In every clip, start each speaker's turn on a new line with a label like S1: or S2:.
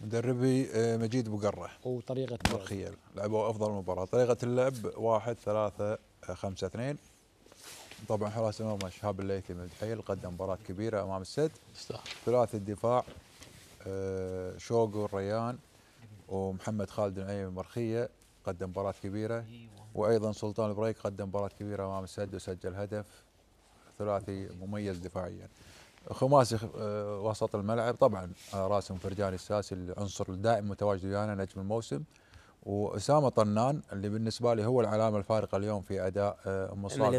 S1: مدربي آه، مجيد بقرة وطريقة الخيل لعبوا أفضل مباراة طريقة اللعب واحد ثلاثة آه، خمسة اثنين طبعا حراس المرمى شهاب الليثي من الدحيل قدم مباراة كبيرة أمام السد ثلاثي الدفاع آه، شوقو الريان ومحمد خالد العيمي المرخيه قدم مباراة كبيرة وأيضا سلطان البريك قدم مباراة كبيرة أمام السد وسجل هدف ثلاثي مميز دفاعيا خماسي آه، وسط الملعب طبعا آه، راسم فرجاني الساسي العنصر الدائم متواجد ويانا نجم الموسم واسامه طنان اللي بالنسبه لي هو العلامه الفارقه اليوم في اداء آه، مصاب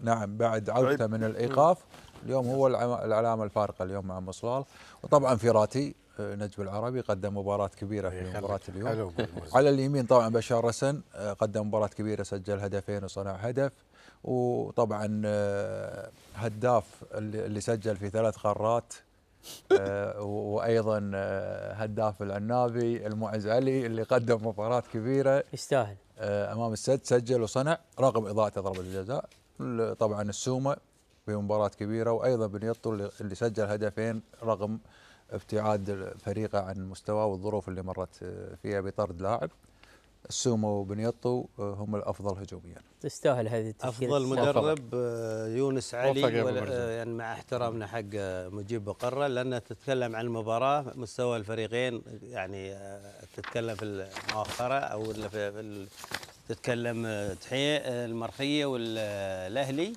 S1: نعم بعد طيب. عودته من الايقاف اليوم هو العلامه الفارقه اليوم مع مصلال وطبعا فيراتي آه، نجم العربي قدم مباراة كبيرة في مباراة اليوم على اليمين طبعا بشار رسن آه، قدم مباراة كبيرة سجل هدفين وصنع هدف وطبعا آه، هداف اللي سجل في ثلاث قارات وايضا هداف العنابي المعز علي اللي قدم مباراه كبيره يستاهل امام السد سجل وصنع رغم اضاءه ضربه الجزاء طبعا السومه بمباراة كبيرة وأيضا بنيطو اللي سجل هدفين رغم ابتعاد فريقه عن مستواه والظروف اللي مرت فيها بطرد لاعب السومو وبنيطو آه، هم الافضل هجوميا
S2: تستاهل هذه التشكيله افضل مدرب آه، يونس علي آه، يعني مع احترامنا حق مجيب بقره لان تتكلم عن المباراه مستوى الفريقين يعني تتكلم في المؤخره او في تتكلم المرخيه والاهلي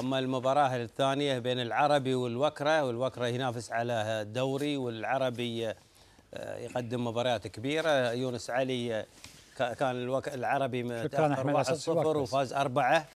S2: اما المباراه الثانيه بين العربي والوكره والوكره ينافس على دوري والعربي آه، يقدم مباريات كبيره يونس علي آه، كان العربي تاخر 1-0 وفاز 4